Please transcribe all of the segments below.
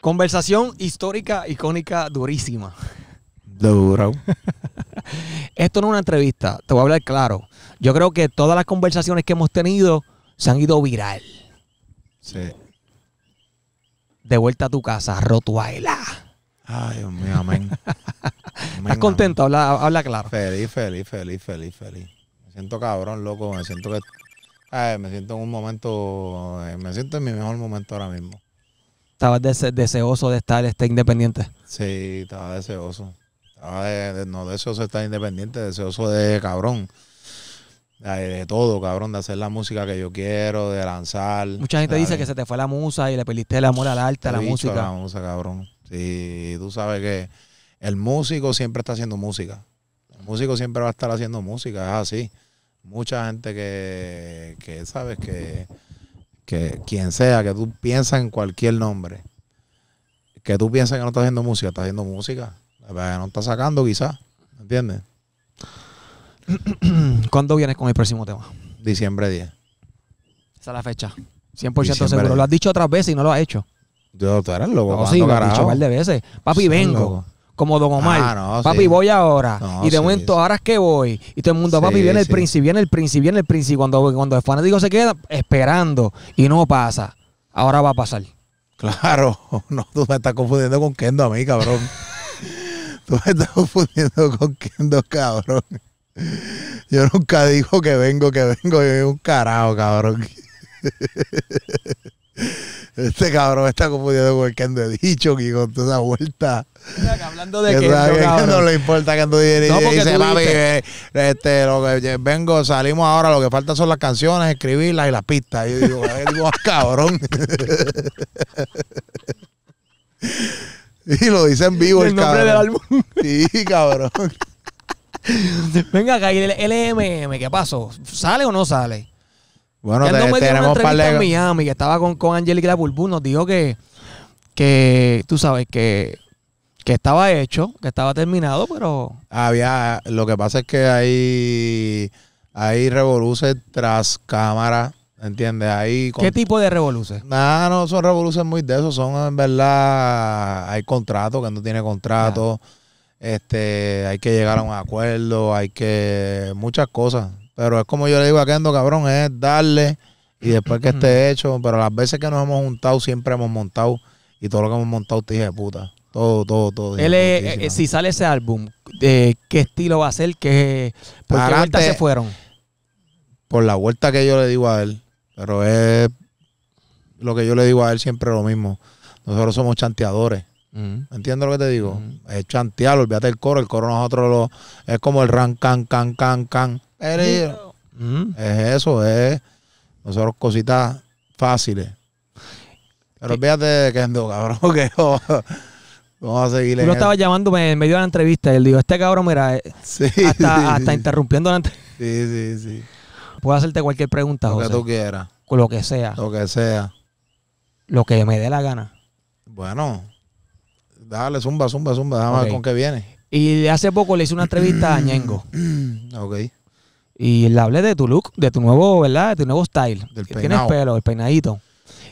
Conversación histórica, icónica, durísima. Duro. Esto no es una entrevista, te voy a hablar claro. Yo creo que todas las conversaciones que hemos tenido se han ido viral. Sí. De vuelta a tu casa, Rotuaila. Ay, Dios mío, amén. ¿Estás contento? Habla, claro. Feliz, feliz, feliz, feliz, feliz. Me siento cabrón, loco. Me siento que. me siento en un momento. Eh, me siento en mi mejor momento ahora mismo estabas deseoso de estar este, independiente. Sí, estaba deseoso. Estaba de, no deseoso de estar independiente, deseoso de cabrón. De, todo, cabrón, de hacer la música que yo quiero, de lanzar. Mucha gente dice que se te fue la musa y le perdiste el amor al arte, a la música. La musa, cabrón. Sí, tú sabes que el músico siempre está haciendo música. El músico siempre va a estar haciendo música, es así. Mucha gente que, que sabes que que quien sea, que tú piensas en cualquier nombre, que tú piensas que no estás haciendo música, estás haciendo música, no estás sacando quizás, ¿entiendes? ¿Cuándo vienes con el próximo tema? Diciembre 10. Esa es la fecha. 100% seguro. Lo has dicho otras veces y no lo has hecho. Yo, doctor eres loco. No, sí, lo dicho un par de veces. Papi, vengo como Don Omar. Ah, papi, voy ahora. y de momento, ahora es que voy. Y todo el mundo, papi, viene el príncipe, viene el príncipe, viene el príncipe. Cuando, cuando el fanático se queda esperando y no pasa, ahora va a pasar. Claro, no, tú me estás confundiendo con Kendo a mí, cabrón. tú me estás confundiendo con Kendo, cabrón. Yo nunca digo que vengo, que vengo, yo un carajo, cabrón. Este cabrón está confundido con el ando de dicho y con toda esa vuelta. hablando de que, que no le importa que ando no, porque dice, papi, eh, este, lo que eh, vengo, salimos ahora, lo que falta son las canciones, escribirlas y las pistas. Y yo digo, digo cabrón. y lo dice en vivo el, el cabrón. del álbum. Sí, cabrón. Venga acá, el LMM, ¿qué pasó? ¿Sale o no sale? Bueno, tenemos Miami, que estaba con, con Angelica la Bulbú, nos dijo que, que tú sabes, que, estaba hecho, que estaba terminado, pero... Había, lo que pasa es que hay, hay tras cámara, ¿entiendes? Ahí ¿Qué tipo de revoluciones? No, no son revoluciones muy de esos, son en verdad, hay contratos que no tiene contrato, este, hay que llegar a un acuerdo, hay que, muchas cosas, pero es como yo le digo a Kendo, cabrón, es darle y después que esté hecho. Pero las veces que nos hemos juntado, siempre hemos montado. Y todo lo que hemos montado, te dije puta. Todo, todo, todo. Él eh, si sale ese álbum, eh, ¿qué estilo va a ser? ¿Qué, ¿Por qué vuelta se fueron? Por la vuelta que yo le digo a él. Pero es lo que yo le digo a él siempre lo mismo. Nosotros somos chanteadores. ¿Entiendes lo que te digo? Es chantear, olvídate el coro. El coro nosotros lo, es como el ran, can, can, can, can. Mm. es eso, es. Nosotros cositas fáciles. Pero que que Kendo, cabrón, que Vamos a seguirle. Yo estaba llamándome en medio de la entrevista y él dijo, este cabrón, mira, está eh, hasta, interrumpiendo la entrevista. Sí, sí, sí. Puedo hacerte cualquier pregunta, José. Lo que tú quieras. Lo que sea. Lo que sea. Lo que me dé la gana. Bueno, dale, zumba, zumba, zumba, déjame ver con qué viene. Y hace poco le hice una entrevista a Ñengo. ok. Y le hablé de tu look, de tu nuevo, ¿verdad? De tu nuevo style. Del que Tienes pelo, el peinadito.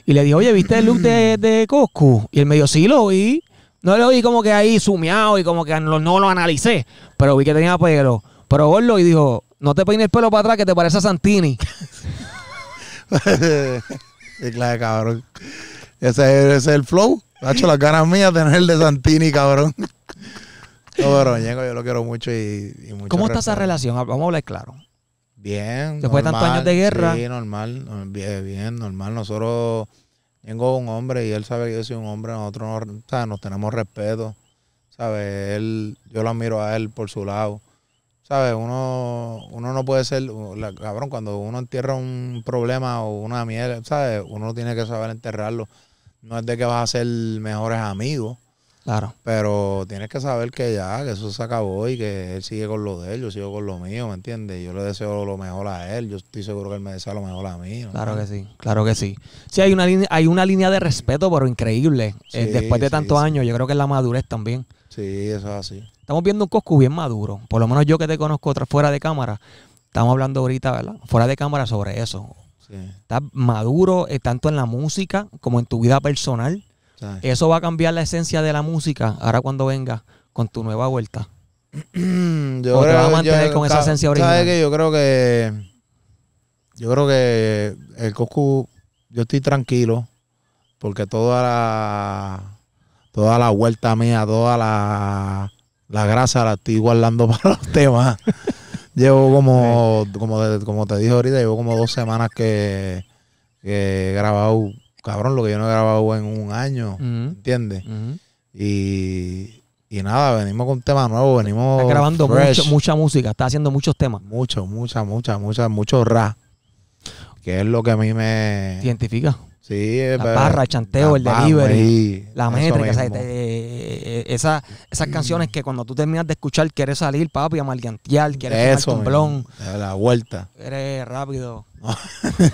Y le dije, oye, ¿viste el look de, de Coscu? Y él me dijo, sí, lo vi. No lo vi como que ahí sumeado y como que no, lo analicé. Pero vi que tenía pelo. Pero voló y dijo, no te peines el pelo para atrás que te parece Santini. es cabrón. Ese, es el flow. Ha hecho las ganas mías tener el de Santini, cabrón. cabrón, yo lo quiero mucho y, y mucho ¿Cómo está esa relación? Vamos a hablar claro. Bien. Después de de guerra. Sí, normal, bien, normal. Nosotros, tengo un hombre y él sabe que yo soy un hombre, nosotros nos, tenemos respeto, ¿sabes? Él, yo lo admiro a él por su lado. ¿Sabes? Uno, uno no puede ser, cabrón, cuando uno entierra un problema o una mierda, ¿sabes? Uno tiene que saber enterrarlo. No es de que vas a ser mejores amigos, Claro. Pero tienes que saber que ya, que eso se acabó y que él sigue con lo de él, yo sigo con lo mío, ¿me entiendes? Yo le deseo lo mejor a él, yo estoy seguro que él me desea lo mejor a mí. Claro que sí, claro que sí. Sí, hay una, línea, hay una línea de respeto, pero increíble. Eh, después de tantos años, yo creo que es la madurez también. Sí, eso es así. Estamos viendo un Coscu bien maduro, por lo menos yo que te conozco fuera de cámara, estamos hablando ahorita, ¿verdad? Fuera de cámara sobre eso. Sí. Estás maduro eh, tanto en la música como en tu vida personal eso va a cambiar la esencia de la música ahora cuando venga con tu nueva vuelta. yo creo, va a mantener con esa esencia original. que Yo creo que. Yo creo que el Coscu. Yo estoy tranquilo. Porque toda la. Toda la vuelta mía, toda la. La grasa la estoy guardando para los temas. llevo como. Como, como te dije ahorita, llevo como dos semanas que. Que he grabado cabrón, lo que yo no he grabado en un año, ¿entiendes? y, y, nada, venimos con tema nuevo venimos... está grabando mucha música, está haciendo muchos temas. Mucho, mucha, mucha, mucha, mucho rap. Que es lo que a mí me... identifica? Sí, eh, la barra, el chanteo, el delivery, la métrica, este, eh, eh, esas canciones que cuando tú terminas de escuchar quieres salir, papi, a malgantear, quieres un blon. La vuelta. Eres rápido.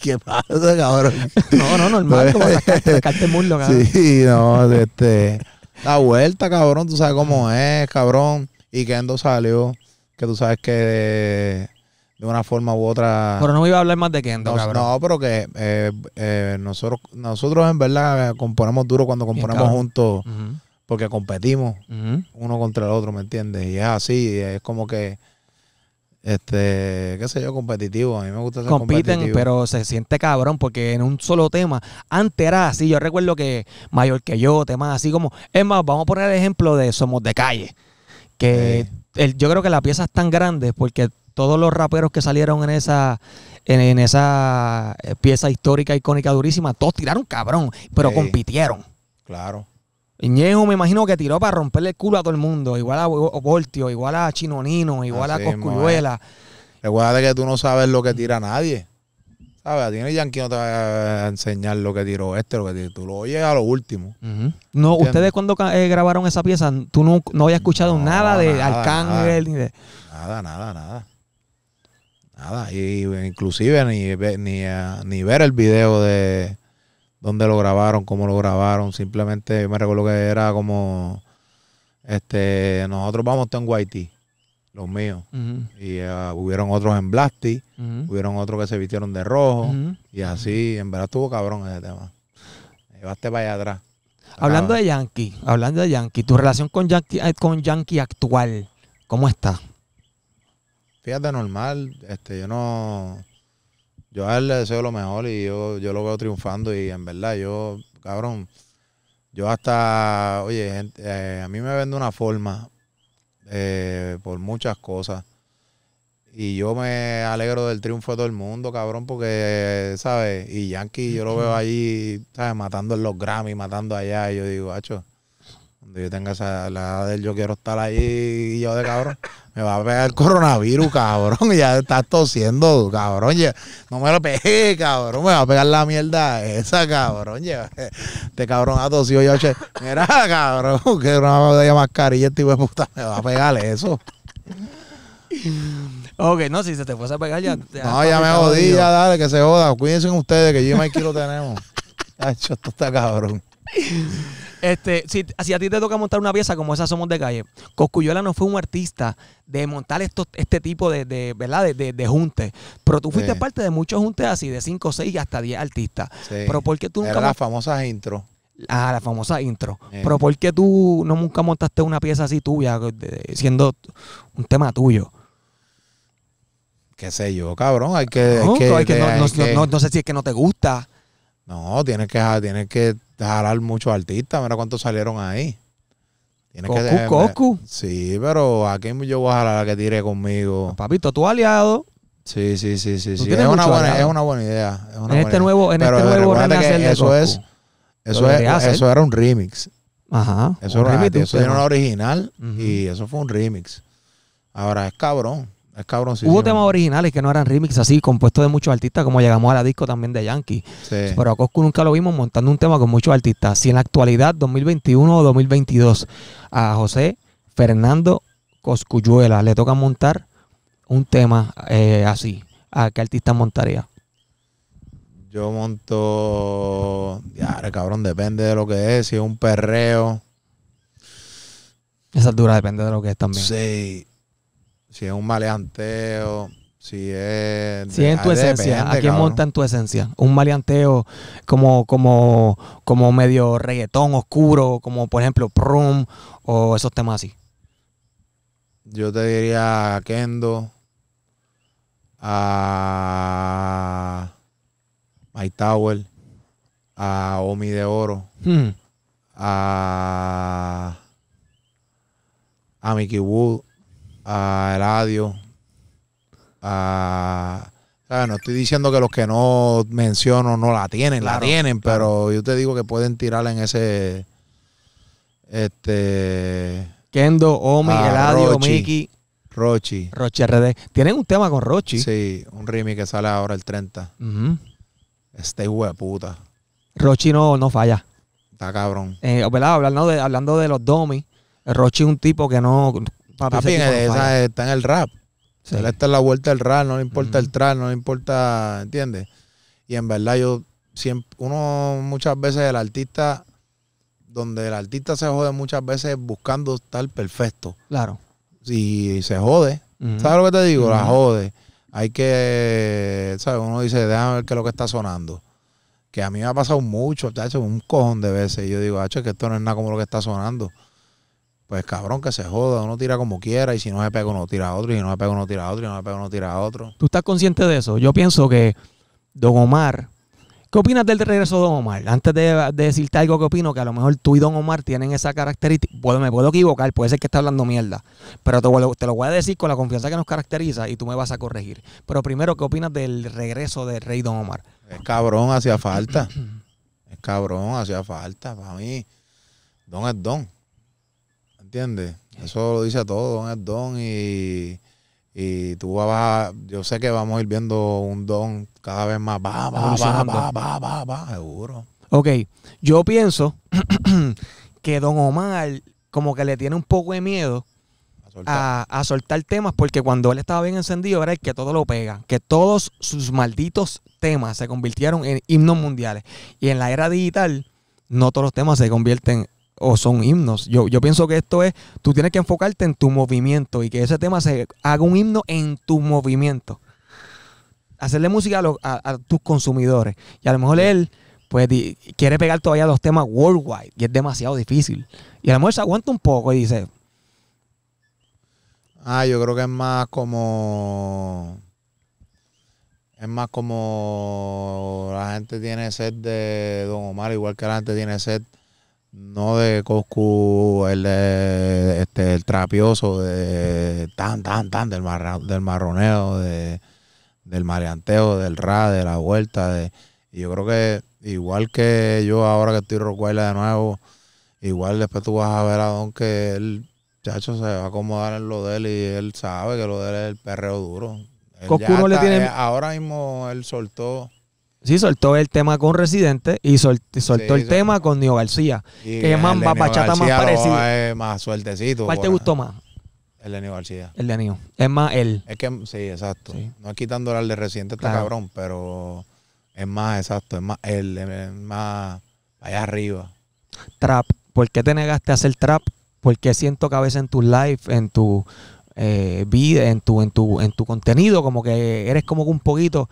¿Qué, pasa, cabrón? No, no, normal, como sacarte el muslo, cabrón. Sí, no, este, la vuelta, cabrón, tú sabes cómo es, cabrón. Y Kendo salió, que tú sabes que de una forma u otra. Pero no iba a hablar más de quién no, cabrón. No, pero que eh, eh, nosotros, nosotros en verdad componemos duro cuando componemos juntos, porque competimos uno contra el otro, ¿me entiendes? Y es así, es como que, este, qué sé yo, competitivo. A mí me gusta ser Compiten, pero se siente cabrón, porque en un solo tema, antes era así, yo recuerdo que mayor que yo, temas así como, es más, vamos a poner el ejemplo de Somos de Calle, que... yo creo que la pieza es tan grande porque todos los raperos que salieron en esa en, esa eh, pieza histórica icónica durísima, todos tiraron cabrón, pero compitieron. Claro. Ñejo me imagino que tiró para romperle el culo a todo el mundo, igual a Voltio, igual a Chinonino, igual a a Coscuyuela. Eh. Recuerda que tú no sabes lo que tira nadie. ¿Sabes? A ti en el Yankee no te va a enseñar lo que tiró este, lo que tiró. Tú lo oyes a lo último. No, ustedes cuando eh, grabaron esa pieza, tú no, no habías escuchado nada, de Arcángel ni de. Nada, nada, nada. Nada, y, inclusive ni, ni, eh, ni ver el video de dónde lo grabaron, cómo lo grabaron. Simplemente me recuerdo que era como, este, nosotros vamos en Haití, los míos. Y eh, hubieron otros en blasty hubieron otros que se vistieron de rojo. Y así, en verdad estuvo cabrón ese tema. para atrás. Hablando de Yankee, hablando de Yankee, tu relación con Yankee, eh, con Yankee actual, ¿cómo está? fíjate, normal. Este, yo no. Yo a él le deseo lo mejor y yo, lo veo triunfando. Y en verdad, yo, cabrón, yo hasta. Oye, eh, a mí me vende una forma eh, por muchas cosas. Y yo me alegro del triunfo de todo el mundo, cabrón, porque, ¿sabes? Y Yankee, yo lo veo ahí, ¿sabes? Matando en los Grammy, matando allá. Y yo digo, hacho, yo tenga esa, la del yo quiero estar ahí y yo de cabrón, me va a pegar el coronavirus, cabrón. Ya estás tosiendo, cabrón. Ya, no me lo pegué, cabrón. Me va a pegar la mierda esa, cabrón. Ya, este cabrón ha tosido yo. mira, cabrón, que una mascarilla, este tipo de puta, me va a pegar eso. Ok, no, si se te fuese a pegar ya. no, ya me jodí, ya dale, que se joda. Cuídense ustedes, que yo y Mikey lo tenemos. Ay, esto está cabrón. Este, si, a ti te toca montar una pieza como esa Somos de Calle, Coscuyola no fue un artista de montar este tipo de, de De, de, juntes. Pero tú fuiste parte de muchos juntes así, de 5, 6 hasta 10 artistas. Pero ¿por tú nunca... las famosas intro. Ah, la famosa intro. Pero ¿por qué tú no nunca montaste una pieza así tuya, siendo un tema tuyo? Qué sé yo, cabrón. Hay que... No, sé si es que no te gusta. No, tienes que, tienes que jalar muchos artistas. Mira cuántos salieron ahí. cocu, que cocu. Sí, pero Aquí yo voy a jalar a que tire conmigo? Papito, tu aliado. Sí, sí, sí, sí. Es, una buena, es, una buena, idea. en este, este nuevo, en este nuevo eso es, eso, es, eso era un remix. Ajá. Eso un era remix, era original y eso fue un remix. Ahora es cabrón. Es cabrón, Hubo temas originales que no eran remix así, compuestos de muchos artistas, como llegamos a la disco también de Yankee. Pero a Coscu nunca lo vimos montando un tema con muchos artistas. Si en la actualidad, 2021 o 2022, a José Fernando Coscuyuela le toca montar un tema eh, así, ¿a qué artista montaría? Yo monto. Ya, cabrón, depende de lo que es, si es un perreo. Esa altura depende de lo que es también. Sí si es un maleanteo, si es... Si es en tu ah, esencia, ¿a aquí monta en tu esencia. Un maleanteo como, como, medio reggaetón oscuro, como por ejemplo Prum o esos temas así. Yo te diría a Kendo, a My Tower, a Omi de Oro, hmm. a, a Mickey Wood a Eladio, a... No estoy diciendo que los que no menciono no la tienen, la tienen, pero yo te digo que pueden tirar en ese... Este... Kendo, Omi, ah, Eladio, Rochi, Mickey. Rochi. Rochi RD. Tienen un tema con Rochi. Sí, un remix que sale ahora el 30. Este hijo Rochi no, no falla. Está cabrón. Eh, hablando de, hablando de los domi Rochi es un tipo que no, está en el rap. se le está en la vuelta del rap, no le importa el trap, no le importa, ¿entiendes? Y en verdad yo siempre, uno muchas veces el artista, donde el artista se jode muchas veces buscando estar perfecto. Claro. Y se jode. ¿Sabes lo que te digo? La jode. Hay que, ¿sabes? Uno dice, déjame ver qué es lo que está sonando. Que a mí me ha pasado mucho, te ha hecho un cojón de veces. Y yo digo, hacho, que esto no es nada como lo que está sonando pues cabrón, que se joda, uno tira como quiera y si no se pega uno tira a otro y si no se pega uno tira a otro y si no se pega uno tira a otro. ¿Tú estás consciente de eso? Yo pienso que Don Omar, ¿qué opinas del regreso de Don Omar? Antes de, decirte algo que opino, que a lo mejor tú y Don Omar tienen esa característica, bueno, me puedo equivocar, puede ser que esté hablando mierda, pero te, te, lo voy a decir con la confianza que nos caracteriza y tú me vas a corregir. Pero primero, ¿qué opinas del regreso del rey Don Omar? Es cabrón, hacía falta. es cabrón, hacía falta para mí. Don es Don. ¿Entiendes? Eso lo dice todo, don es don y, y tú vas a, yo sé que vamos a ir viendo un don cada vez más, va, va, va, va, va, va, seguro. Ok, yo pienso que don Omar como que le tiene un poco de miedo a soltar. soltar temas porque cuando él estaba bien encendido era el que todo lo pega, que todos sus malditos temas se convirtieron en himnos mundiales y en la era digital no todos los temas se convierten o son himnos. Yo, yo pienso que esto es, tú tienes que enfocarte en tu movimiento y que ese tema se haga un himno en tu movimiento. Hacerle música a, a, tus consumidores. Y a lo mejor él pues quiere pegar todavía los temas worldwide y es demasiado difícil. Y a lo mejor se aguanta un poco y dice... Ah, yo creo que es más como... Es más como la gente tiene sed de Don Omar, igual que la gente tiene sed no de Coscu, el, este, el trapioso, de tan, tan, tan, del, del marroneo, de, del mareanteo, del ra, de la vuelta. De, yo creo que igual que yo ahora que estoy Rocuela de nuevo, igual después tú vas a ver a Don que el chacho, se va a acomodar en lo de él y él sabe que lo de él es el perreo duro. no le tiene... Eh, ahora mismo él soltó Sí, soltó el tema con Residente y soltó el tema con Nio García. que es más, bachata, más parecido. Es más suertecito. ¿Cuál te gustó más? El de Nio García. El de Nio. Es más él. Es que, sí, exacto. No es quitándole al de Residente, está cabrón, pero es más exacto. Es más él, es más allá arriba. Trap. ¿Por qué te negaste a hacer trap? Porque siento que a veces en tu life, en tu eh, vida, en tu, en, tu, en tu contenido, como que eres como un poquito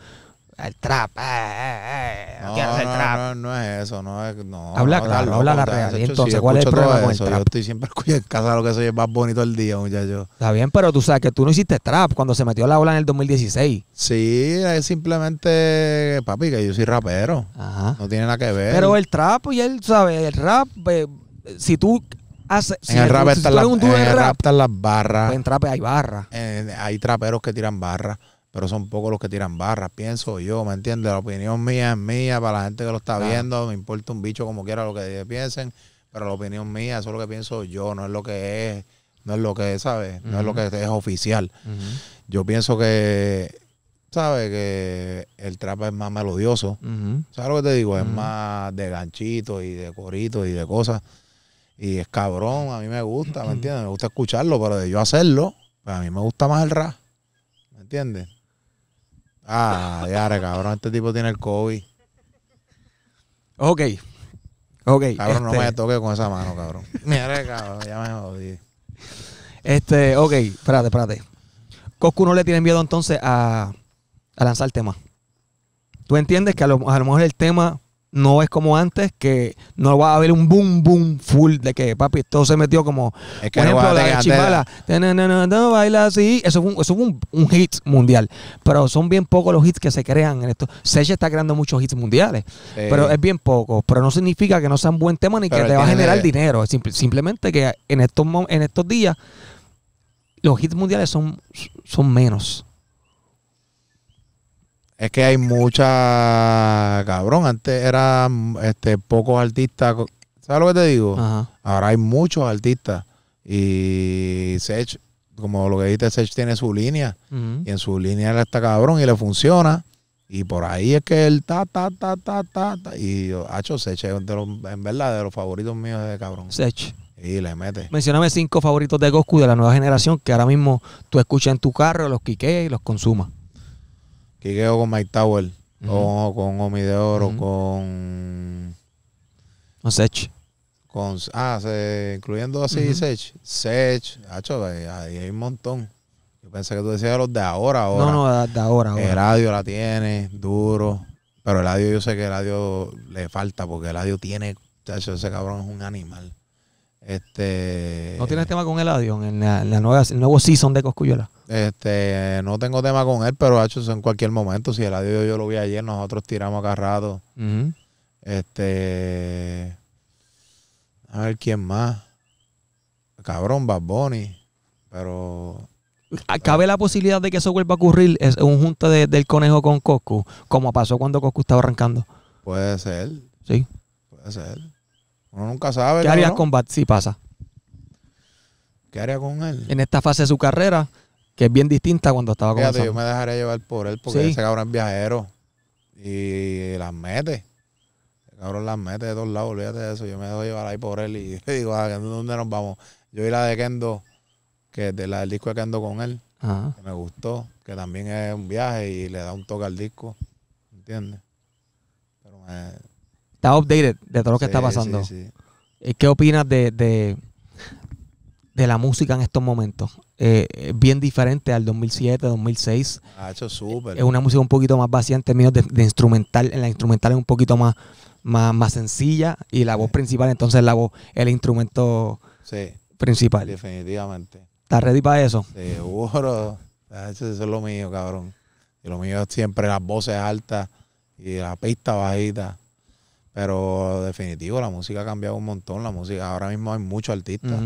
el trap. Eh, eh, eh no, no, trap. No, no, es eso, no es. No, habla claro, habla la realidad. Entonces, ¿cuál es el problema Yo estoy siempre en casa lo que soy es más bonito el día, muchacho. Está bien, pero tú sabes que tú no hiciste trap cuando se metió la ola en el 2016. Sí, es simplemente, papi, que yo soy rapero. No tiene nada que ver. Pero el trap y él, ¿sabes? El rap, eh, si tú Hace, en el rap están las, en el rap, están las barras. Pues en trap hay barras. Eh, hay traperos que tiran barras pero son pocos los que tiran barras, pienso yo, ¿me entiendes? La opinión mía es mía, para la gente que lo está viendo, me importa un bicho como quiera lo que piensen, pero la opinión mía, eso es lo que pienso yo, no es lo que es, no es lo que es, ¿sabes? No es lo que es oficial. Yo pienso que, ¿sabes? Que el trap es más melodioso, ¿sabes lo que te digo? Es más de ganchito y de corito y de cosas. Y es cabrón, a mí me gusta, ¿me entiendes? Me gusta escucharlo, pero de yo hacerlo, pues a mí me gusta más el rap, ¿me entiendes? Ah, re cabrón, este tipo tiene el COVID. Ok. Ok. Cabrón, no me este toque con esa mano, cabrón. Mira, cabrón, ya me jodí. Este, ok, espérate, espérate. Coscu no le tiene miedo entonces a, a lanzar tema. ¿Tú entiendes que a lo mejor el tema no es como antes, que no va a haber un boom, boom, full de que papi, todo se metió como, por ejemplo, la de no no, baila así, eso es un, eso fue un, un, hit mundial, pero son bien pocos los hits que se crean en esto. Seche está creando muchos hits mundiales, pero es bien poco, pero no significa que no sean buen tema ni que te va a generar dinero, simplemente que en estos, en estos días los hits mundiales son, son menos es que hay mucha cabrón. Antes eran este, pocos artistas. ¿Sabes lo que te digo? Ahora hay muchos artistas. Y Sech, como lo que dijiste, Sech tiene su línea. Y en su línea está cabrón y le funciona. Y por ahí es que el ta, ta, ta, ta, ta. y yo, Hacho Sech es de los, en verdad de los favoritos míos de cabrón. Sech. Y le mete. Mencioname cinco favoritos de Goku de la nueva generación que ahora mismo tú escuchas en tu carro, los quiqueas y los consumas. Quiqueo con Mike Tower, con, con de Oro, con. Con Sech. Con, ah, incluyendo así Sech. Sech, hacho, ahí hay, un montón. Yo pensé que tú decías los de ahora, ahora. No, no, de ahora, ahora. Eladio la tiene, duro. Pero el Eladio, yo sé que el Eladio le falta, porque el Eladio tiene. ese cabrón es un animal. Este. ¿No tienes tema con el en en nueva, el nuevo season de Coscuyola? Este, no tengo tema con él, pero ha hecho eso en cualquier momento. Si el adiós yo lo vi ayer, nosotros tiramos agarrado. Este. A ver quién más. Cabrón, Bad Bunny. Pero. Ah, ¿Cabe la posibilidad de que eso vuelva a ocurrir? Es un junto del conejo con Coscu, como pasó cuando Coscu estaba arrancando. Puede ser. Sí. Puede ser. Uno nunca sabe. ¿Qué haría con si pasa? ¿Qué haría con él? En esta fase de su carrera, que es bien distinta cuando estaba con yo me dejaré llevar por él porque ese cabrón es viajero y las mete. El cabrón las mete de todos lados, olvídate de eso. Yo me dejo llevar ahí por él y le digo, ¿a ah, dónde nos vamos? Yo vi la de Kendo, que es de la del disco de Kendo con él, que me gustó, que también es un viaje y le da un toque al disco, ¿entiendes? Pero Está updated de todo lo que está pasando. Sí, eh, ¿Qué opinas de, de, de la música en estos momentos? Eh, eh, bien diferente al 2007, 2006. ha hecho súper. Es una música un poquito más vaciante en de, instrumental. En la instrumental es un poquito más, más, sencilla y la voz principal, entonces la voz el instrumento sí. principal. Definitivamente. ¿Estás ready para eso? Seguro. Ah, eso es lo mío, cabrón. Y lo mío es siempre las voces altas y la pista bajita. Pero definitivo, la música ha cambiado un montón. La música, ahora mismo hay muchos artistas.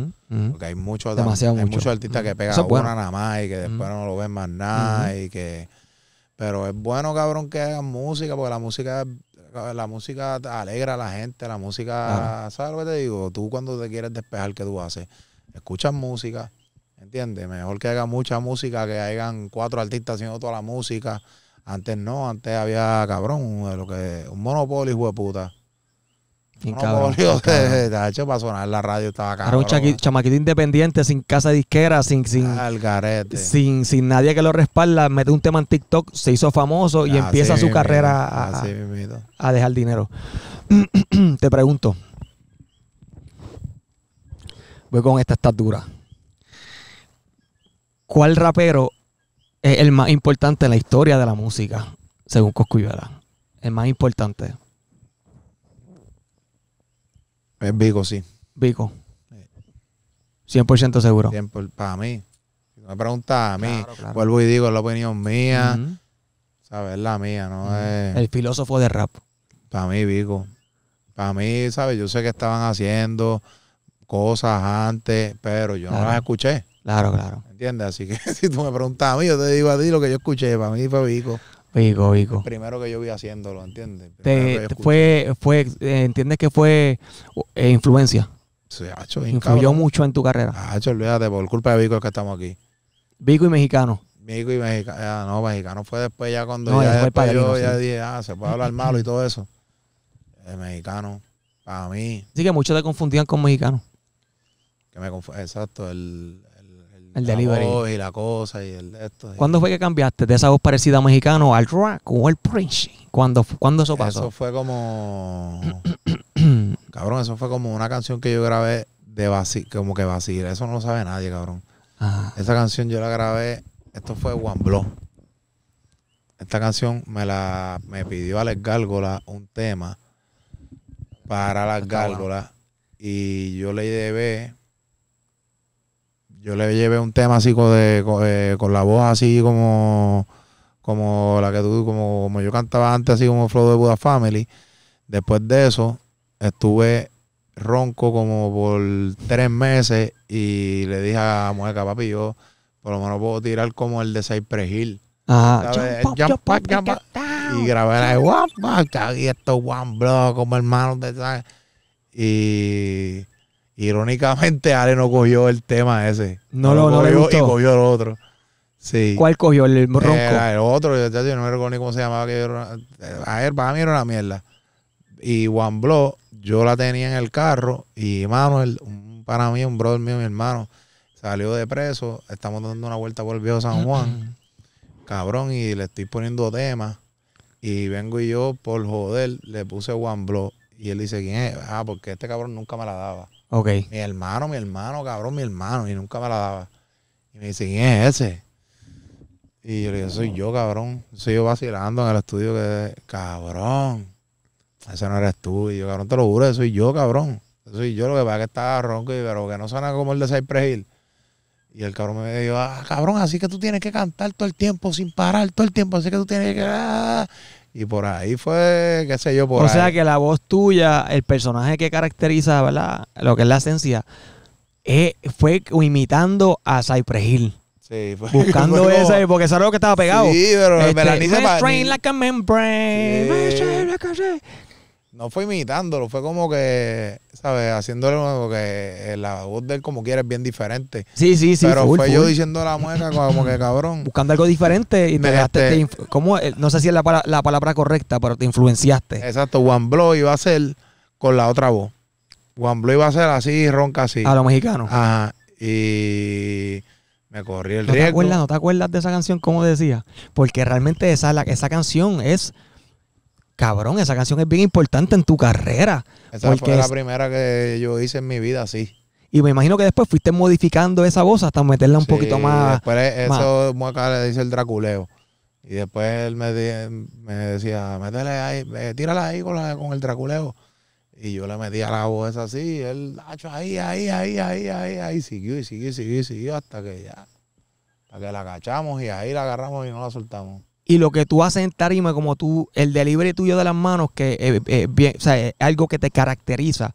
Porque hay muchos artistas que pegan una nada más y que después no lo ven más nada. Y que. Pero es bueno, cabrón, que hagan música, porque la música, la música alegra a la gente, la música, ¿sabes lo que te digo? Tú cuando te quieres despejar, ¿qué tú haces? Escuchas música, ¿entiendes? Mejor que haga mucha música, que hagan cuatro artistas haciendo toda la música. Antes no, antes había cabrón, eh, lo que, un monopolio, hijo de puta. Sin Te ha hecho para sonar la radio estaba cabrón. Era un eh. chamaquito independiente, sin casa disquera, sin, sin, ah, sin, sin nadie que lo respalda, mete un tema en TikTok, se hizo famoso y empieza su carrera a, a dejar dinero. Te pregunto. Voy con esta estatura. ¿Cuál rapero es el más importante en la historia de la música, según Coscuyuela. El más importante. Es Vico, sí. Vico. 100% seguro. para mí. Si me preguntas a mí, vuelvo y digo, es la opinión mía. La mía, ¿no? El filósofo de rap. Para mí, Vico. Para mí, ¿sabes? Yo sé que estaban haciendo cosas antes, pero yo no las escuché. Claro, claro. ¿Entiendes? Así que si tú me preguntas a mí, yo te digo a ti lo que yo escuché. Para mí fue Vico. Vico, Vico. primero que yo vi haciéndolo, ¿entiendes? Te, fue, fue, eh, ¿Entiendes que fue eh, influencia? Sí, hecho. Influyó mucho en tu carrera. Hacho, olvídate, por culpa de Vico es que estamos aquí. Vico y mexicano. Vico y mexicano. Ah, no, mexicano fue después ya cuando ya, yo ya dije, ah, se puede hablar malo y todo eso. mexicano, para mí. Sí, que muchos te confundían con mexicano. Que me conf... Exacto, el, el delivery. y la cosa y el esto. ¿Cuándo fue que cambiaste de esa voz parecida a mexicano al rock o al preaching? ¿Cuándo, eso pasó? Eso fue como. cabrón, eso fue como una canción que yo grabé de como que vacil. Eso no lo sabe nadie, cabrón. Ah. Esa canción yo la grabé. Esto fue One Blow. Esta canción me la me pidió Alex Gárgola un tema para las gárgolas. Y yo le debé yo le llevé un tema así con, de, eh, con, la voz así como, como la que tú, como, yo cantaba antes, así como Flow de Buda Family. Después de eso, estuve ronco como por tres meses y le dije a Mueca, papi, yo por lo menos puedo tirar como el de Cypress Hill. y grabé la de One Block, y esto One Block, como hermano de Y Irónicamente, Ale no cogió el tema ese. No, lo, cogió Y cogió el otro. Sí. ¿Cuál cogió? ¿El eh, ronco? el otro, yo, yo no me recuerdo ni cómo se llamaba. Que eh, a ver, para mí era una mierda. Y Juan Blow, yo la tenía en el carro. Y Manuel, para mí, un brother mío, mi hermano, salió de preso. Estamos dando una vuelta por el viejo San Juan. cabrón, y le estoy poniendo tema Y vengo y yo, por joder, le puse Juan Blow. Y él dice, ¿quién es? Ah, porque este cabrón nunca me la daba. Ok. Mi hermano, mi hermano, cabrón, mi hermano. Y nunca me la daba. Y me dice, ¿quién es ese? Y yo le digo, soy yo, cabrón. Soy yo vacilando en el estudio. que Cabrón. Ese no eres tú. Y yo, cabrón, te lo juro, soy yo, cabrón. Soy yo, lo que pasa que está ronco, pero que no suena como el de Cypress Hill. Y el cabrón me dijo, ah, cabrón, así que tú tienes que cantar todo el tiempo sin parar, todo el tiempo, así que tú tienes que... Ah, ah, ah. Y por ahí fue, qué sé yo, por ahí. O sea que la voz tuya, el personaje que caracteriza, ¿verdad? Lo que es la esencia, eh, fue imitando a Cypress Hill. Sí, fue. Buscando esa ese, porque eso era lo que estaba pegado. Sí, pero me la este, like a membrane. Sí. No fue imitándolo, fue como que, ¿sabes? Haciéndole que eh, la voz de él como quiera es bien diferente. Sí, sí, sí. Pero fue yo diciendo la mueca como que cabrón. Buscando algo diferente y me este dejaste, eh, no sé si es la, palabra correcta, pero te influenciaste. Exacto, One Blow iba a ser con la otra voz. One Blow iba a ser así, ronca así. A lo mexicano. Ajá. Y me corrí el ¿No Te acuerdas, te acuerdas de esa canción como decía? Porque realmente esa, esa canción es cabrón, esa canción es bien importante en tu carrera. Esa fue la primera que yo hice en mi vida, sí. Y me imagino que después fuiste modificando esa voz hasta meterla un poquito más. Después eso más. le dice el draculeo. Y después él me, me decía, métele ahí, eh, tírala ahí con, el draculeo. Y yo le metía la voz así, y él, ahí, ahí, ahí, ahí, ahí, ahí, siguió y siguió y siguió y siguió hasta que ya, hasta que la cachamos y ahí la agarramos y no la soltamos y lo que tú haces en tarima, como tú, el delivery tuyo de las manos, que eh, eh, bien, es algo que te caracteriza,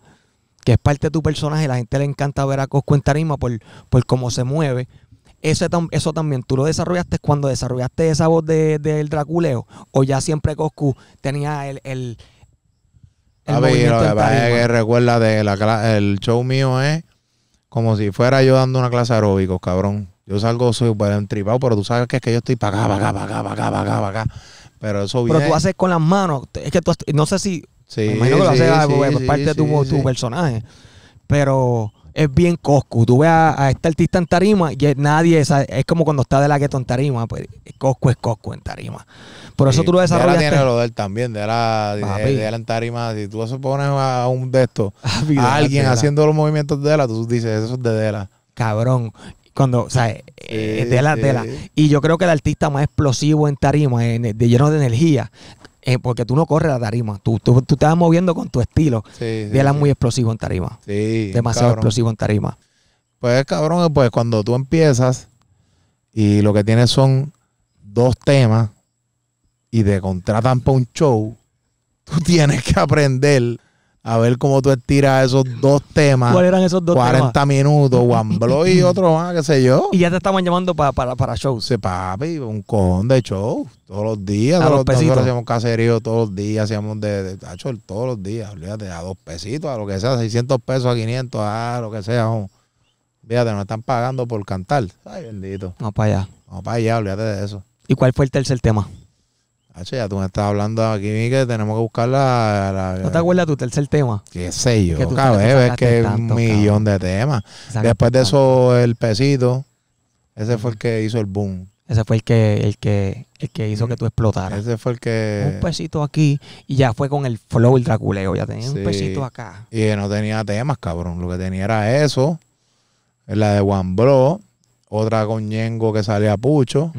que es parte de tu personaje, la gente le encanta ver a Cosco en tarima por, por cómo se mueve. Eso, eso también, ¿tú lo desarrollaste cuando desarrollaste esa voz del de, draculeo? ¿O ya siempre Coscu tenía el... el, a recuerda de la el show mío es como si fuera yo dando una clase aeróbico cabrón. Yo salgo un entripado, pero tú sabes que es que yo estoy para acá, para acá, para acá, para acá, para acá, Pero eso viene... Pero tú haces con las manos. Es que tú, no sé si... Sí, me imagino que lo haces algo, parte de tu, tu personaje. Pero es bien cosco. Tú ves a, a, este artista en tarima y nadie es, es como cuando está de la gueto en tarima. Pues, cosco es cosco en tarima. Por eso tú lo desarrollas. La lo de él también, de la, de, la en tarima. Si tú se pones a un de estos, a, alguien haciendo los movimientos de la, tú dices, eso es de Dela. Cabrón. Cuando, o sea, de eh, la tela. Y yo creo que el artista más explosivo en tarima, de lleno de energía, eh, porque tú no corres la tarima, tú, tú, te vas moviendo con tu estilo. de la muy explosivo en tarima. Demasiado explosivo en tarima. Pues cabrón, pues cuando tú empiezas y lo que tienes son dos temas y te contratan para un show, tú tienes que aprender a ver cómo tú estiras esos dos temas. ¿Cuáles eran esos dos temas? 40 minutos, One Blow y otro más, qué sé yo. Y ya te estaban llamando para, para shows. Sí, papi, un cojón de show. Todos los días. todos los pesitos. Nosotros hacíamos caserío todos los días, hacíamos de, de, todos los días. Olvídate, a dos pesitos, a lo que sea, 600 pesos, a 500, a lo que sea. Fíjate, nos están pagando por cantar. Ay, bendito. Vamos para allá. Vamos para allá, olvídate de eso. ¿Y cuál fue el tercer tema? ya tú me estás hablando aquí, que tenemos que buscar la, ¿No te acuerdas tu tercer tema? Qué sé yo, que cabrón, es que un millón de temas. Después de eso, el pesito, ese fue el que hizo el boom. Ese fue el que, el que, que hizo que tú explotaras. Ese fue el que. Un pesito aquí y ya fue con el flow, el draculeo. Ya tenía un pesito acá. Y no tenía temas, cabrón. Lo que tenía era eso. La de One Bro. Otra con yengo que salía Pucho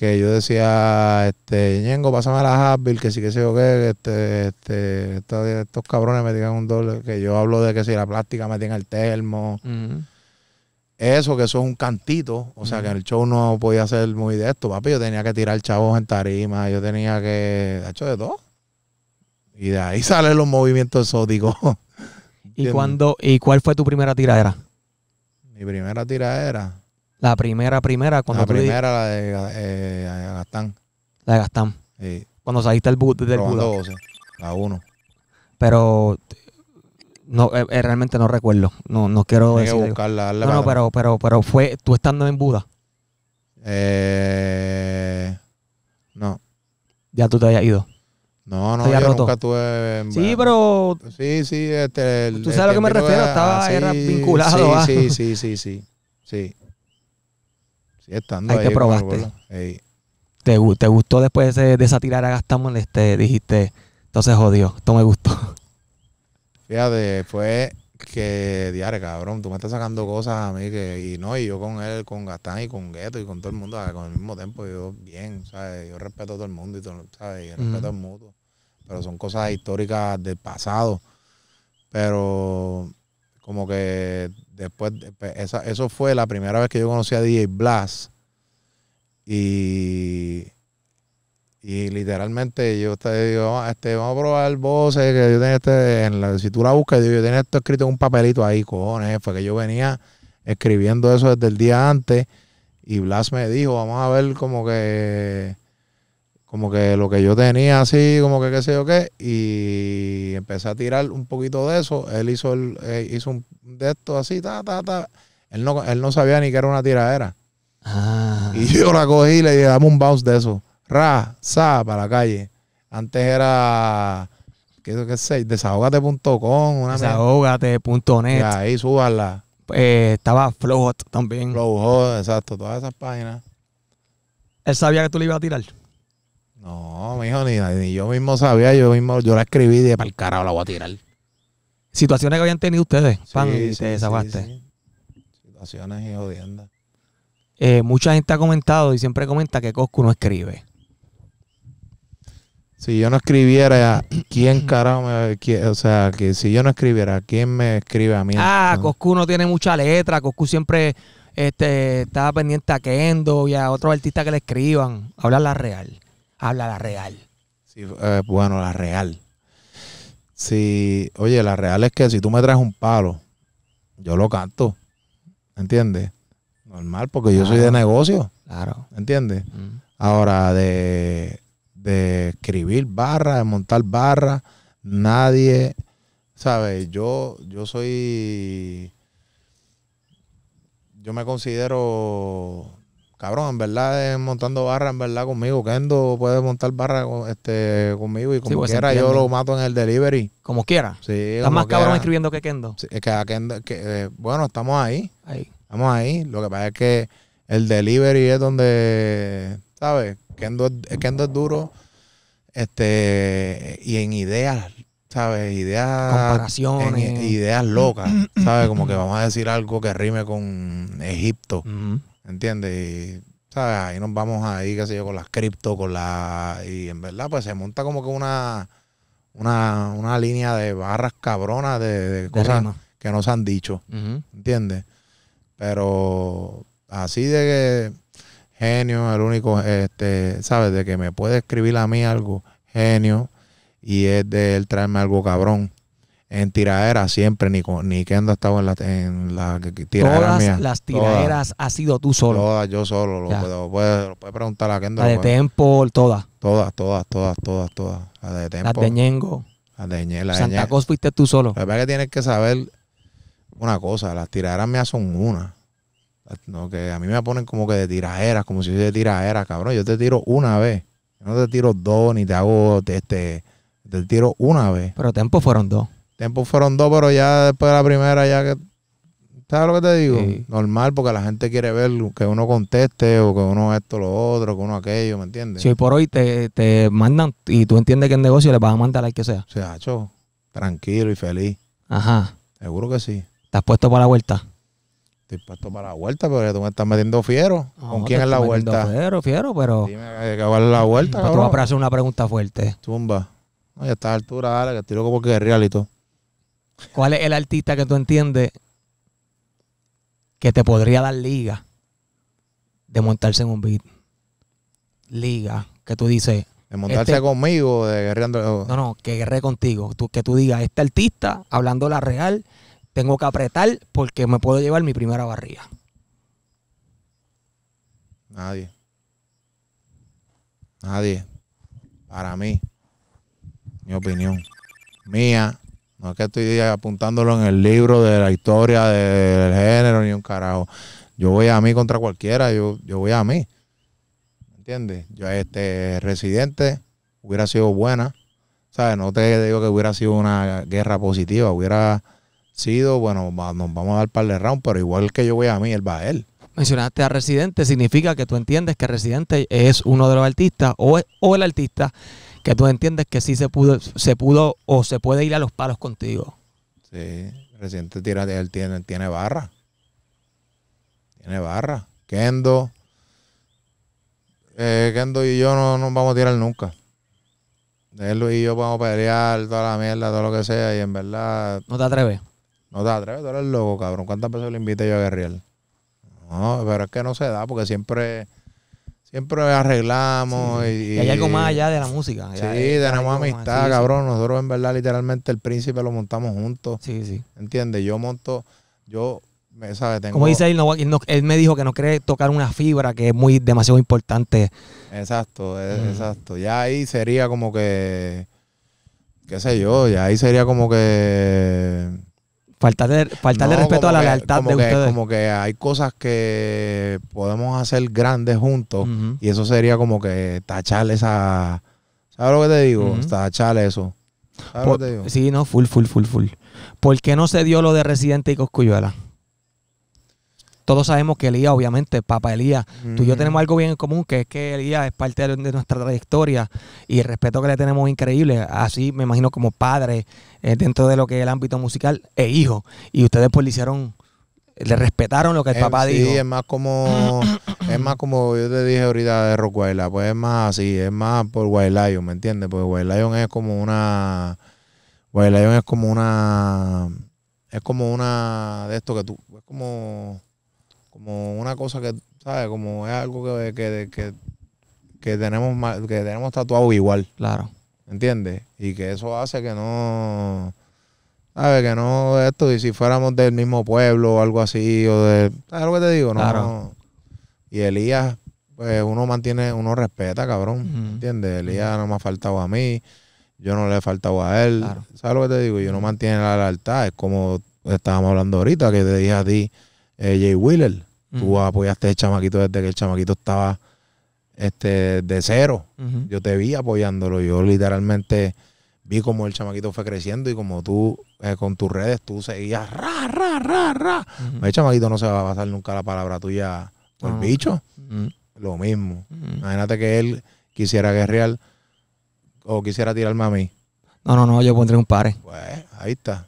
que yo decía, este, Ñengo, pásame a la Hasbill, que sí que sé yo qué, este, este estos, cabrones me tiran un doble, que yo hablo de que si la plástica me tiene el termo. Eso, que eso es un cantito, o sea que en el show no podía ser muy de esto, papi, yo tenía que tirar chavos en tarima, yo tenía que, hecho de todo. Y de ahí salen los movimientos exóticos. ¿Y, ¿Y cuál fue tu primera tiradera? Mi primera era la primera, primera. Cuando la primera, la de eh, Gastán. La de Gastán. Sí. Cuando saliste del, Buda. del Probando, La 1. Pero no eh, eh, realmente no recuerdo. No, no quiero decir. Que buscarla, no, no, pero, pero, pero fue tú estando en Buda. Eh, no. Ya tú te habías ido. No, no, yo nunca tuve... En, sí, pero... Sí, sí, este... tú sabes a lo que me refiero, estaba, era vinculado Sí, sí, sí, sí, sí estando ahí, te probaste. ¿Te, gustó después de, esa tirada gastamos? Este, dijiste, entonces jodió, esto me gustó. Fíjate, fue que, Diario, cabrón, tú me estás sacando cosas a mí que, y no, y yo con él, con Gastán y con Gueto y con todo el mundo, ah, con el mismo tiempo, yo bien, Yo respeto a todo el mundo y todo, ¿sabes? respeto mutuo. Pero son cosas históricas del pasado. Pero como que después, pues, eso fue la primera vez que yo conocí a DJ Blas. Y, literalmente yo te digo, ah, este, vamos a probar voces que yo tenía este, en la, si tú la buscas, yo, yo tenía esto escrito en un papelito ahí, cojones, fue que yo venía escribiendo eso desde el día antes y Blas me dijo, vamos a ver como que como que lo que yo tenía así, como que qué sé yo qué, y empecé a tirar un poquito de eso. Él hizo, el, eh, hizo un de esto así, ta, ta, ta. Él no, él no sabía ni que era una tiradera. Ah. Y yo la cogí y le damos un bounce de eso. Ra, sa, para la calle. Antes era, qué, qué sé, desahogate.com. Desahogate.net. Ahí, súbala. Eh, estaba Hot también. Hot, exacto, todas esas páginas. Él sabía que tú le ibas a tirar. No, mi ni, ni yo mismo sabía, yo mismo, yo la escribí de para el carajo la voy a tirar. Situaciones que habían tenido ustedes, Situaciones y jodiendas. Eh, mucha gente ha comentado y siempre comenta que Coscu no escribe. Si yo no escribiera, ¿quién carajo me.? o sea, que si yo no escribiera, ¿quién me escribe a mí? Ah, Coscu no tiene mucha letra. Coscu siempre este, estaba pendiente a Kendo y a otros artistas que le escriban. Habla la real habla la Real. Eh, bueno, la Real. Sí, oye, la Real es que si tú me traes un palo, yo lo canto. ¿Entiendes? Normal, porque yo soy de negocio. Claro. ¿Entiendes? Mm. Ahora, de, escribir barra, de montar barra, nadie, ¿sabes? Yo, yo soy, yo me considero Cabrón, en verdad, eh, montando barra, en verdad, conmigo. Kendo puede montar barra este, conmigo y como pues, quiera yo lo mato en el delivery. Como quiera. Sí, Estás más cabrón escribiendo que Kendo. Eh, bueno, estamos ahí. ahí. Estamos ahí. Lo que pasa es que el delivery es donde, ¿sabes? Kendo, eh, Kendo es duro. Este, y en ideas, ¿sabes? Ideas. Comparaciones. ideas locas, ¿sabes? Como que vamos a decir algo que rime con Egipto. ¿entiendes? Y, ¿sabes? Ahí nos vamos ahí, qué sé yo, con las cripto, con la... Y en verdad, pues se monta como que una, una, línea de barras cabronas de, cosas que nos han dicho, entiende ¿entiendes? Pero así de que genio, el único, este, ¿sabes? De que me puede escribir a mí algo genio y es de él traerme algo cabrón en tiraderas siempre, ni, ni Kendo ha estado en la, en la tiradera Todas las tiraderas ha sido tú solo. Todas, yo solo. Lo, puedes, preguntar a Kendo. La de pues. Tempo, todas. Todas, todas, todas, todas, todas. La de Tempo. ¿La de Ñengo. La de Ñengo. La Santa Cos fuiste tú solo. La verdad que tienes que saber una cosa, las tiraderas me son una. No, que a mí me ponen como que de tiraderas, como si yo de tiraderas, cabrón. Yo te tiro una vez. Yo no te tiro dos, ni te hago este. Te tiro una vez. Pero Tempo fueron dos. Tiempo fueron dos, pero ya después de la primera, ya que. ¿Sabes lo que te digo? Normal, porque la gente quiere ver que uno conteste o que uno esto, lo otro, que uno aquello, ¿me entiendes? Si por hoy te, mandan y tú entiendes que el negocio le vas a mandar al que sea. Se ha hecho tranquilo y feliz. Ajá. Seguro que sí. ¿Estás puesto para la vuelta? Estoy puesto para la vuelta, pero tú me estás metiendo fiero. ¿Con quién es la vuelta? Fiero, fiero, pero. Dime que vale la vuelta. Pero pues hacer una pregunta fuerte. Tumba. No, ya a altura, dale, que estoy loco porque es real y todo. ¿Cuál es el artista que tú entiendes que te podría dar liga de montarse en un beat? Liga, que tú dices. De montarse este conmigo, de guerreando. No, no, que guerre contigo. que tú digas, este artista, hablando la real, tengo que apretar porque me puedo llevar mi primera barriga. Nadie. Nadie. Para mí. Mi opinión. Mía. No es que estoy apuntándolo en el libro de la historia del género ni un carajo. Yo voy a mí contra cualquiera, yo, yo voy a mí. ¿Me ¿Entiendes? Yo, este, residente, hubiera sido buena. ¿Sabes? No te digo que hubiera sido una guerra positiva, hubiera sido, bueno, nos vamos a dar par de rounds, pero igual que yo voy a mí, él va a él. Mencionaste a Residente, significa que tú entiendes que Residente es uno de los artistas o, o el artista que tú entiendes que sí se pudo, se pudo o se puede ir a los palos contigo. Sí, reciente tira, él tiene, tiene barra. Tiene barra. Kendo. Eh, Kendo y yo no nos vamos a tirar nunca. Él y yo vamos a pelear toda la mierda, todo lo que sea, y en verdad. No te atreves. No te atreves, tú eres loco, cabrón. ¿Cuántas veces le invité yo a Guerrero? No, pero es que no se da, porque siempre Siempre arreglamos. y, y, hay algo más allá de la música. Sí, tenemos amistad, cabrón. Nosotros en verdad literalmente el príncipe lo montamos juntos. Sí, sí. ¿Entiendes? Yo monto, yo, ¿sabes? Tengo... Como dice él, él, me dijo que no cree tocar una fibra que es muy demasiado importante. Exacto, mm. exacto. Ya ahí sería como que, qué sé yo, ya ahí sería como que Faltarle, faltarle respeto a la lealtad de ustedes. Como que hay cosas que podemos hacer grandes juntos y eso sería como que tachar esa... ¿Sabes lo que te digo? Tachar eso. Sí, no, full, full, full, full. ¿Por qué no se dio lo de Residente y Coscuyuela? todos sabemos que Elías, obviamente, papá Elías, tú y yo mm. tenemos algo bien en común, que es que Elías es parte de, nuestra trayectoria y el respeto que le tenemos es increíble, así me imagino como padre eh, dentro de lo que es el ámbito musical e hijo. Y ustedes pues le hicieron le respetaron lo que el eh, papá dijo. Sí, es más como, es más como yo te dije ahorita de Rock pues es más así, es más por Wild Lion, ¿me entiendes? Porque Wild es como una, Wild es como una, es como una de esto que tú, es como como una cosa que, ¿sabes? Como es algo que, que, que, que tenemos, que tenemos tatuado igual. Claro. ¿Entiendes? Y que eso hace que no... ¿Sabes? Que no esto, y si fuéramos del mismo pueblo o algo así, o de... ¿Sabes que te digo? No, Y Elías, pues uno mantiene, uno respeta, cabrón. entiende ¿Entiendes? Elías no me ha faltado a mí, yo no le he faltado a él. ¿Sabes lo que te digo? yo no mantiene la lealtad. Es como estábamos hablando ahorita, que te dije a ti, eh, Jay Wheeler. Tú apoyaste al chamaquito desde que el chamaquito estaba este, de cero. Yo te vi apoyándolo. Yo literalmente vi cómo el chamaquito fue creciendo y como tú eh, con tus redes tú seguías ra, ra, ra, ra. El chamaquito no se va a pasar nunca la palabra tuya por el bicho. Lo mismo. Imagínate que él quisiera guerrear o quisiera tirarme a mí. No, no, no, yo pondré un par. Pues, ahí está.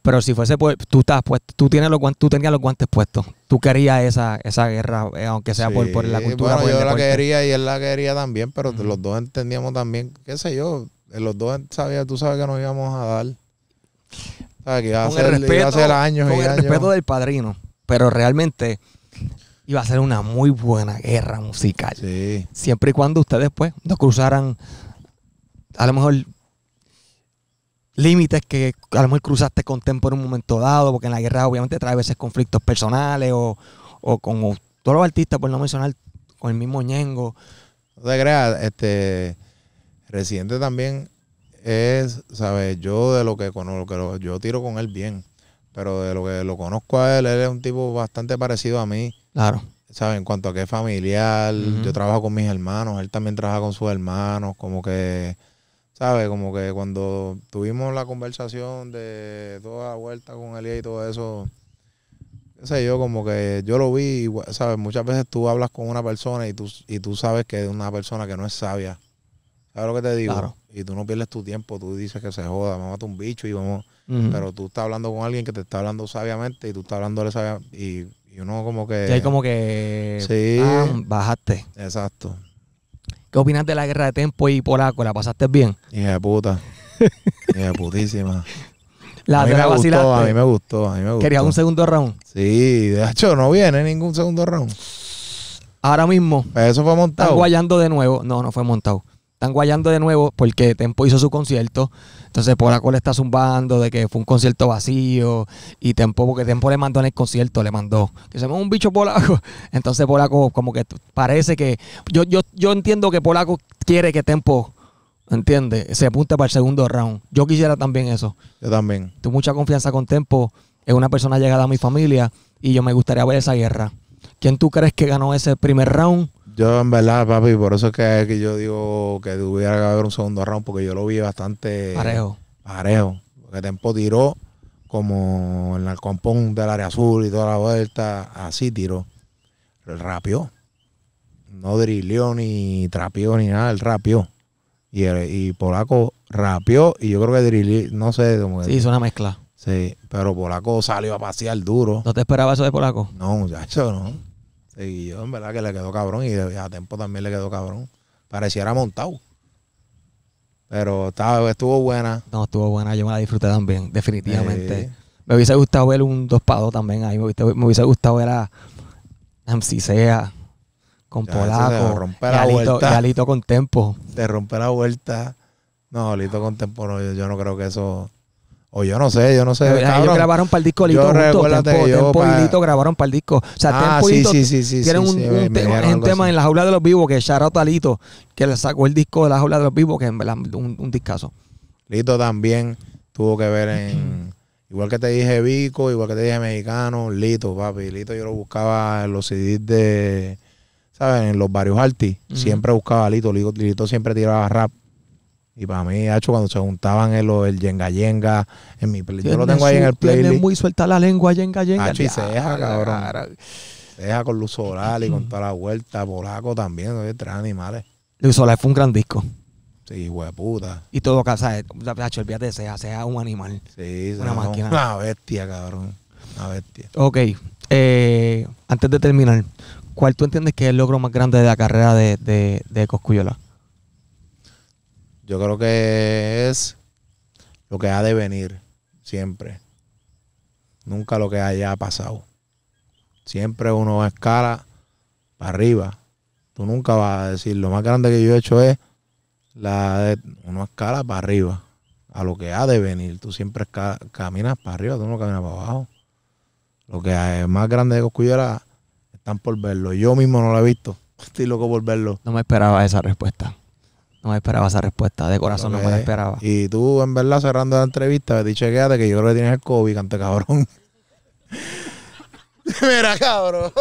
Pero si fuese, pues, tú estás puesto, tú, tienes los tú tenías los guantes puestos. Tú querías esa, esa guerra, eh, aunque sea por, la cultura. Bueno, yo la quería y él la quería también, pero los dos entendíamos también, qué sé yo, eh, los dos sabías, tú sabes que nos íbamos a dar. el respeto, del padrino. Pero realmente iba a ser una muy buena guerra musical. Sí. Siempre y cuando ustedes, pues, nos cruzaran a lo mejor límites que a lo mejor cruzaste con Tempo en un momento dado, porque en la guerra obviamente trae a veces conflictos personales o, o con todos los artistas, por no mencionar, con el mismo Ñengo. No te creas, este, Residente también es, ¿sabes? Yo de lo que conozco, yo tiro con él bien, pero de lo que lo conozco a él, él es un tipo bastante parecido a mí. Claro. ¿Sabes? En cuanto a que es familiar, yo trabajo con mis hermanos, él también trabaja con sus hermanos, como que ¿Sabes? Como que cuando tuvimos la conversación de toda la vuelta con Elías y todo eso, qué sé yo, como que yo lo vi, ¿sabes? Muchas veces tú hablas con una persona y tú, y tú sabes que es una persona que no es sabia. ¿Sabes lo que te digo? Y tú no pierdes tu tiempo, tú dices que se joda, me mata un bicho y vamos. Pero tú estás hablando con alguien que te está hablando sabiamente y tú estás hablando sabiamente. Y, y uno como que. hay como que. Sí. bajaste. Exacto. ¿Qué opinas de la guerra de Tempo y Polaco? ¿La pasaste bien? Hija de puta. Hija de putísima. La, me gustó, a mí me gustó, a mí me gustó. ¿Querías un segundo round? Sí, de hecho no viene ningún segundo round. Ahora mismo. Eso fue montado. ¿Estás guayando de nuevo. No, no fue montado están guayando de nuevo porque Tempo hizo su concierto. Entonces Polaco le está zumbando de que fue un concierto vacío y Tempo, porque Tempo le mandó en el concierto, le mandó que se un bicho polaco. Entonces Polaco como que parece que yo, yo, yo entiendo que Polaco quiere que Tempo, ¿entiendes? Se apunte para el segundo round. Yo quisiera también eso. Yo también. Tengo mucha confianza con Tempo, es una persona llegada a mi familia y yo me gustaría ver esa guerra. ¿Quién tú crees que ganó ese primer round? Yo en verdad, papi, por eso es que, yo digo que tuviera que haber un segundo round, porque yo lo vi bastante... Parejo. Parejo. Porque Tempo tiró como en el compón del área azul y toda la vuelta, así tiró. El rapió. No drilló ni trapió ni nada, el rapió. Y, Polaco rapió y yo creo que drilló, no sé. sí, hizo una mezcla. Sí, pero Polaco salió a pasear duro. ¿No te esperaba eso de Polaco? No, muchacho, no. Y yo, en verdad, que le quedó cabrón. Y a tiempo también le quedó cabrón. Pareciera montado. Pero estaba, estuvo buena. No, estuvo buena. Yo me la disfruté también, definitivamente. Me hubiese gustado ver un dos dos también ahí. Me hubiese, gustado ver a MC Sea con Polaco. Rompe Alito, vuelta. con Tempo. Te rompe la vuelta. No, Alito con Tempo yo no creo que eso o yo no sé, yo no sé. grabaron para el disco Lito Lito grabaron para el disco. O sea, ah, Tempo y sí, sí, sí, tienen un, tema en La Jaula de los Vivos que Charota Talito, que le sacó el disco de La Jaula de los Vivos, que es un, discazo. Lito también tuvo que ver en... Igual que te dije Vico, igual que te dije Mexicano, Lito, papi. Lito yo lo buscaba en los CDs de... ¿Sabes? En los varios artis. Siempre buscaba a Lito. Lito siempre tiraba rap. Y para mí, hecho cuando se juntaban el, el yenga yenga, en mi yo lo tengo ahí en el playlist. Tiene muy suelta la lengua yenga yenga. Hacho, y se deja, cabrón. deja con luz oral y con toda la vuelta. Polaco también, tres animales. Luz oral fue un gran disco. Sí, puta. Y todo, casa ha Hacho, olvídate de sea, sea un animal. Sí, una máquina. Una bestia, cabrón. Una bestia. Ok. Eh, antes de terminar, ¿cuál tú entiendes que es el logro más grande de la carrera de, de, de Coscuyola? Yo creo que es lo que ha de venir siempre. Nunca lo que haya pasado. Siempre uno escala para arriba. Tú nunca vas a decir, lo más grande que yo he hecho es la de uno escala para arriba, a lo que ha de venir. Tú siempre caminas para arriba, tú no caminas para abajo. Lo que es más grande de Coscuyola están por verlo. Yo mismo no lo he visto. Estoy loco por verlo. No me esperaba esa respuesta. No me esperaba esa respuesta. De corazón no me la esperaba. Y tú, en verdad, cerrando la entrevista, me dije quédate que yo creo que tienes el COVID, cante cabrón. Mira, cabrón,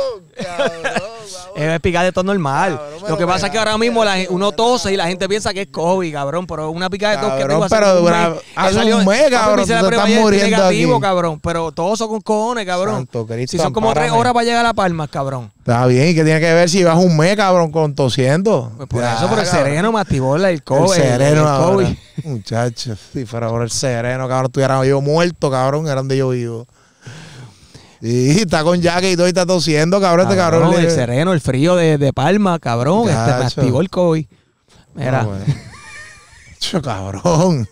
cabrón. Es picada de todo normal. lo que pasa es que ahora mismo uno tose y la gente piensa que es COVID, cabrón. Pero una picada de tos que no pero dura, hace un mes, un mes cabrón. muriendo negativo, cabrón. Pero todos son con cojones, cabrón. si son como tres horas para llegar a La Palma, cabrón. Está bien, ¿y qué tiene que ver si vas un mes, cabrón, con tosiendo? Pues por eso, por el sereno me el COVID. El sereno, el COVID. Muchachos, si fuera por el sereno, cabrón, estuviera yo muerto, cabrón, era donde yo vivo y está con Jackie y todo y está tosiendo, cabrón. este cabrón. El sereno, el frío de, Palma, cabrón. Este me activó el COVID. Mira. Ah, cabrón.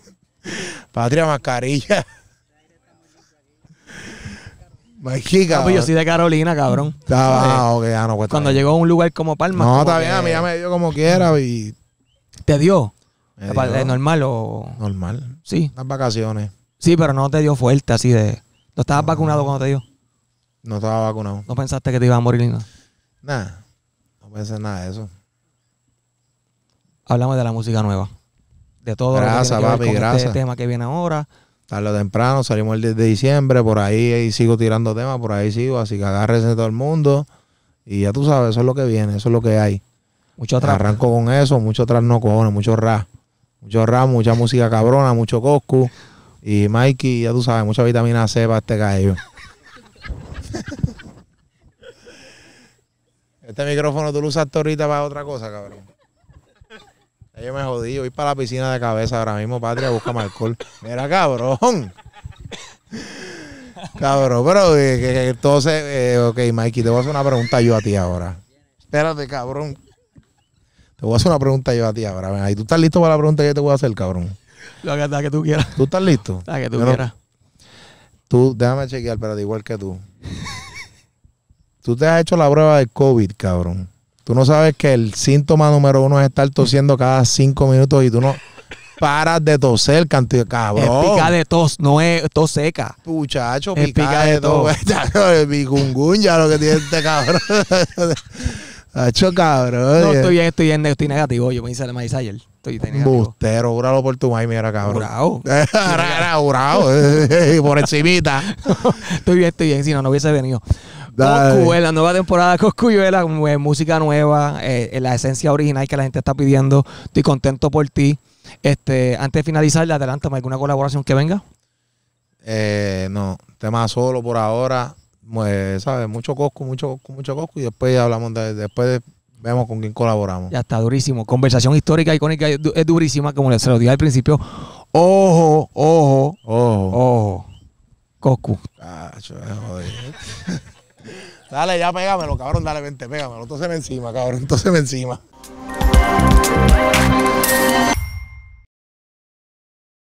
Patria mascarilla. Mexica. Ah, pues yo soy de Carolina, cabrón. Ah, eh, pues está Cuando llegó a un lugar como Palma. No, está bien, a mí ya me dio como quiera. Y... ¿Te dio? ¿Es ¿Normal o.? Normal. Sí. Las vacaciones. Sí, pero no te dio fuerte así de. ¿No estabas vacunado cuando te dio? No estaba vacunado. ¿No pensaste que te iba a morir nada? No pensé nada de eso. Hablamos de la música nueva. De todo Gracias este tema que viene ahora. Tarde o temprano, salimos el 10 de diciembre, por ahí, Y sigo tirando temas, por ahí sigo, así que agárrense todo el mundo. Y ya tú sabes, eso es lo que viene, eso es lo que hay. Mucho atrás. Arranco con eso, mucho atrás no cojones, mucho rap. Mucho rap, mucha música cabrona, mucho coscu. Y Mikey, ya tú sabes, mucha vitamina C para este gallo este micrófono tú lo usas ahorita para otra cosa, cabrón. yo me jodí, voy para la piscina de cabeza ahora mismo, patria, busca alcohol. Mira, cabrón. Cabrón, pero entonces, eh, eh, ok, Mikey, te voy a hacer una pregunta yo a ti ahora. Espérate, cabrón. Te voy a hacer una pregunta yo a ti ahora. ahí tú estás listo para la pregunta que yo te voy a hacer, cabrón. Lo que, la que tú quieras. ¿Tú estás listo? La que tú quieras. Tú, déjame chequear, pero de igual que tú. tú te has hecho la prueba del COVID, cabrón. Tú no sabes que el síntoma número uno es estar tosiendo cada cinco minutos y tú no paras de toser, cabrón. Es pica de tos, no es tos seca. Muchacho, pica, pica de, de tos. tos. ya lo que tiene este cabrón. Ah, cabrón. No, estoy bien, estoy bien, estoy negativo. Yo me hice el maíz ayer. Estoy negativo. Bustero, por tu maíz, mira, cabrón. Urao. Era urao. por encimita. estoy bien, estoy bien. Si no, no hubiese venido. Coscuyuela, nueva temporada de Coscuyuela, eh, música nueva, eh, la esencia original que la gente está pidiendo. Estoy contento por ti. Este, antes de finalizar, adelántame alguna colaboración que venga. Eh, no, tema solo por ahora. ¿sabes? Mucho Cosco, mucho mucho Cosco y después hablamos después vemos con quién colaboramos. Ya está, durísimo. Conversación histórica, icónica, es, durísima, como se lo dije al principio. Ojo, ojo, ojo, ojo. Coscu. Eh, dale, ya pégamelo, cabrón, dale, vente, pégamelo. Entonces me encima, cabrón, entonces me encima.